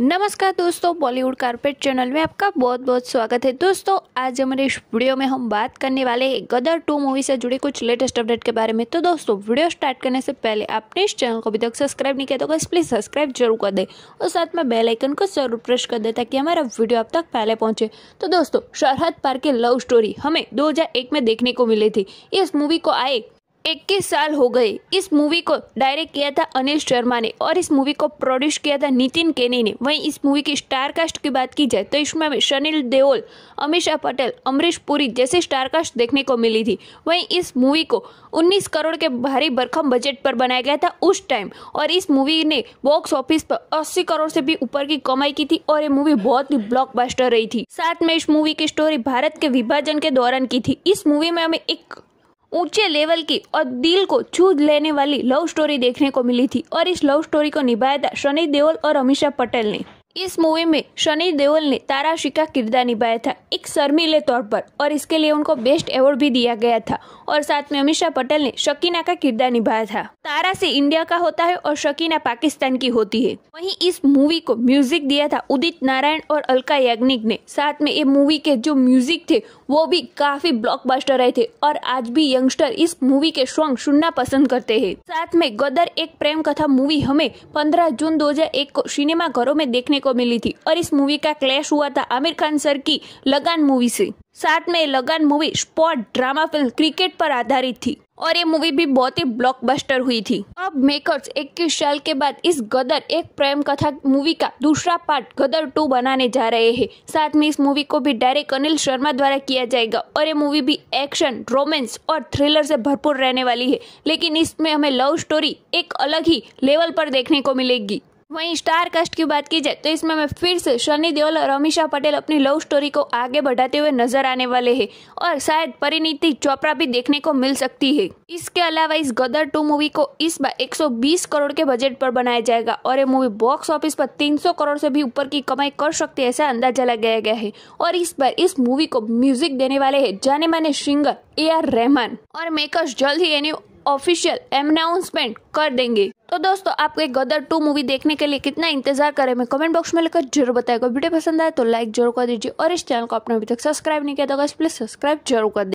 नमस्कार दोस्तों Bollywood carpet channel में आपका बहुत बहुत स्वागत है दोस्तों आज हमारे इस वीडियो में हम बात करने वाले हैं गदर टू मूवी से जुड़े कुछ लेटेस्ट अपडेट के बारे में तो दोस्तों वीडियो स्टार्ट करने से पहले आपने इस चैनल को अभी तक सब्सक्राइब नहीं किया तो बस प्लीज़ सब्सक्राइब जरूर कर दे और साथ में बेलाइकन को जरूर प्रेस कर दे ताकि हमारा वीडियो आप तक पहले पहुंचे तो दोस्तों सरहद पार की लव स्टोरी हमें दो में देखने को मिली थी इस मूवी को आए इक्कीस साल हो गए इस मूवी को डायरेक्ट किया था अनिल शर्मा ने और इस मूवी को प्रोड्यूस किया था नितिन केनी ने वहीं इस मूवी की स्टार कास्ट की बात की जाए तो इसमें सनील देओल अमीषा पटेल अमरीश पुरी जैसे स्टार कास्ट देखने को मिली थी वहीं इस मूवी को 19 करोड़ के भारी भरखम बजट पर बनाया गया था उस टाइम और इस मूवी ने बॉक्स ऑफिस पर अस्सी करोड़ से भी ऊपर की कमाई की थी और ये मूवी बहुत ही ब्लॉक रही थी साथ में इस मूवी की स्टोरी भारत के विभाजन के दौरान की थी इस मूवी में हमें एक ऊंचे लेवल की और दिल को छू लेने वाली लव स्टोरी देखने को मिली थी और इस लव स्टोरी को निभाया था सनी देओल और अमीषा पटेल ने इस मूवी में सनी देओल ने ताराशी का किरदार निभाया था एक शर्मीले तौर पर और इसके लिए उनको बेस्ट अवार्ड भी दिया गया था और साथ में अमीषा पटेल ने शकीना का किरदार निभाया था तारा से इंडिया का होता है और शकीना पाकिस्तान की होती है वहीं इस मूवी को म्यूजिक दिया था उदित नारायण और अलका याग्निक ने साथ में ये मूवी के जो म्यूजिक थे वो भी काफी ब्लॉक रहे थे और आज भी यंगस्टर इस मूवी के सॉन्ग सुनना पसंद करते है साथ में गदर एक प्रेम कथा मूवी हमें पंद्रह जून दो को सिनेमा घरों में देखने को को मिली थी और इस मूवी का क्लैश हुआ था आमिर खान सर की लगान मूवी से साथ में Lagaan movie sport drama film cricket पर आधारित थी और ये मूवी भी बहुत ही ब्लॉकबस्टर हुई थी अब मेकर्स 21 साल के बाद इस गदर एक प्रेम कथा मूवी का दूसरा पार्ट गदर टू बनाने जा रहे हैं साथ में इस मूवी को भी डायरेक्ट अनिल शर्मा द्वारा किया जाएगा और ये मूवी भी एक्शन रोमांस और थ्रिलर से भरपूर रहने वाली है लेकिन इसमें हमें लव स्टोरी एक अलग ही लेवल पर देखने को मिलेगी वहीं स्टार कास्ट की बात की जाए तो इसमें मैं फिर से सनी देओल और अमीषा पटेल अपनी लव स्टोरी को आगे बढ़ाते हुए नजर आने वाले हैं और शायद परिणीति चोपड़ा भी देखने को मिल सकती है इसके अलावा इस गदर टू मूवी को इस बार 120 करोड़ के बजट पर बनाया जाएगा और ये मूवी बॉक्स ऑफिस पर 300 करोड़ से भी ऊपर की कमाई कर सकती है ऐसा अंदाजा लगाया गया है और इस बार इस मूवी को म्यूजिक देने वाले है जाने माने सिंगर ए आर रहमान और मेकर्स जल्द ही ऑफिशियल अनाउंसमेंट कर देंगे तो दोस्तों आपको गदर टू मूवी देखने के लिए कितना इंतजार करें मैं कमेंट बॉक्स में लिखकर जरूर बताएगा वीडियो पसंद आए तो लाइक जरूर कर दीजिए और इस चैनल को आपने अभी तक सब्सक्राइब नहीं किया तो प्लीज सब्सक्राइब जरूर कर दीजिए